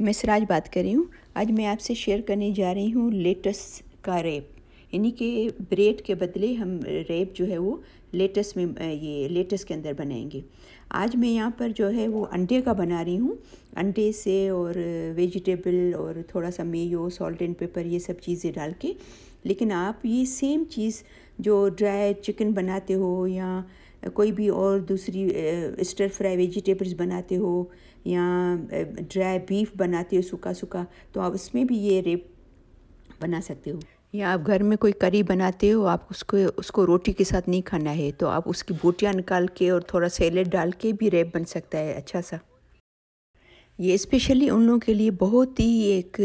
मैं सराज बात कर रही हूँ आज मैं आपसे शेयर करने जा रही हूँ लेटस का रेप यानी कि ब्रेड के बदले हम रेप जो है वो लेटस में ये लेटस के अंदर बनाएंगे आज मैं यहाँ पर जो है वो अंडे का बना रही हूँ अंडे से और वेजिटेबल और थोड़ा सा मेयो सॉल्ट एंड पेपर ये सब चीज़ें डाल के लेकिन आप ये सेम चीज़ जो ड्राई चिकन बनाते हो या कोई भी और दूसरी स्टर फ्राई वेजिटेबल्स बनाते हो या ड्राई बीफ बनाते हो सूखा सूखा तो आप उसमें भी ये रेप बना सकते हो या आप घर में कोई करी बनाते हो आप उसको उसको रोटी के साथ नहीं खाना है तो आप उसकी बोटियाँ निकाल के और थोड़ा सैलेड डाल के भी रेप बन सकता है अच्छा सा ये स्पेशली उन लोगों के लिए बहुत ही एक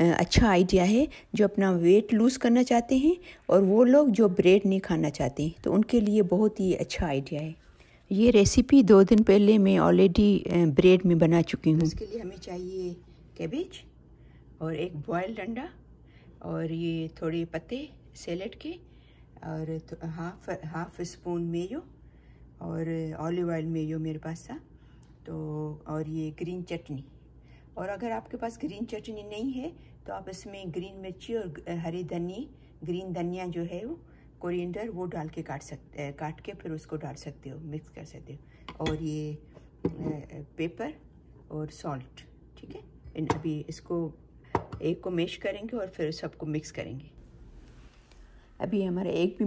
अच्छा आइडिया है जो अपना वेट लूज़ करना चाहते हैं और वो लोग जो ब्रेड नहीं खाना चाहते तो उनके लिए बहुत ही अच्छा आइडिया है ये रेसिपी दो दिन पहले मैं ऑलरेडी ब्रेड में बना चुकी हूँ इसके लिए हमें चाहिए कैबेज और एक बॉयल्ड अंडा और ये थोड़े पत्ते सैलड के और हाफ हाफ स्पून मेयो और ऑलिव ऑयल मेयो मेरे पास था तो और ये ग्रीन चटनी और अगर आपके पास ग्रीन चटनी नहीं है तो आप इसमें ग्रीन मिर्ची और हरी धनी ग्रीन धनिया जो है वो कोरिएंडर वो डाल के काट सकते काट के फिर उसको डाल सकते हो मिक्स कर सकते हो और ये पेपर और सॉल्ट ठीक है अभी इसको एक को मेश करेंगे और फिर सबको मिक्स करेंगे अभी हमारा एक भी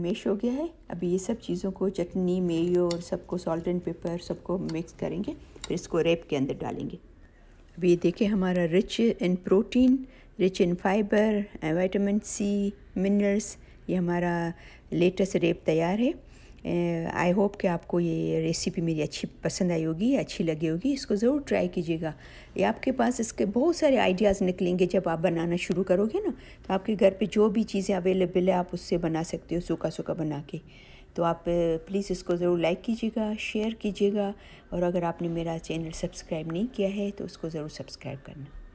मेश हो गया है अभी ये सब चीज़ों को चटनी मेयो और सबको सॉल्ट एंड पेपर सबको मिक्स करेंगे फिर इसको रेप के अंदर डालेंगे अभी ये देखें हमारा rich in protein rich in fibre vitamin C minerals ये हमारा लेटेस्ट रेप तैयार है आई होप कि आपको ये रेसिपी मेरी अच्छी पसंद आई होगी अच्छी लगी होगी इसको ज़रूर ट्राई कीजिएगा ये आपके पास इसके बहुत सारे आइडियाज़ निकलेंगे जब आप बनाना शुरू करोगे ना तो आपके घर पे जो भी चीज़ें अवेलेबल है आप उससे बना सकते हो सूखा सूखा बना के तो आप प्लीज़ इसको ज़रूर लाइक कीजिएगा शेयर कीजिएगा और अगर आपने मेरा चैनल सब्सक्राइब नहीं किया है तो उसको ज़रूर सब्सक्राइब करना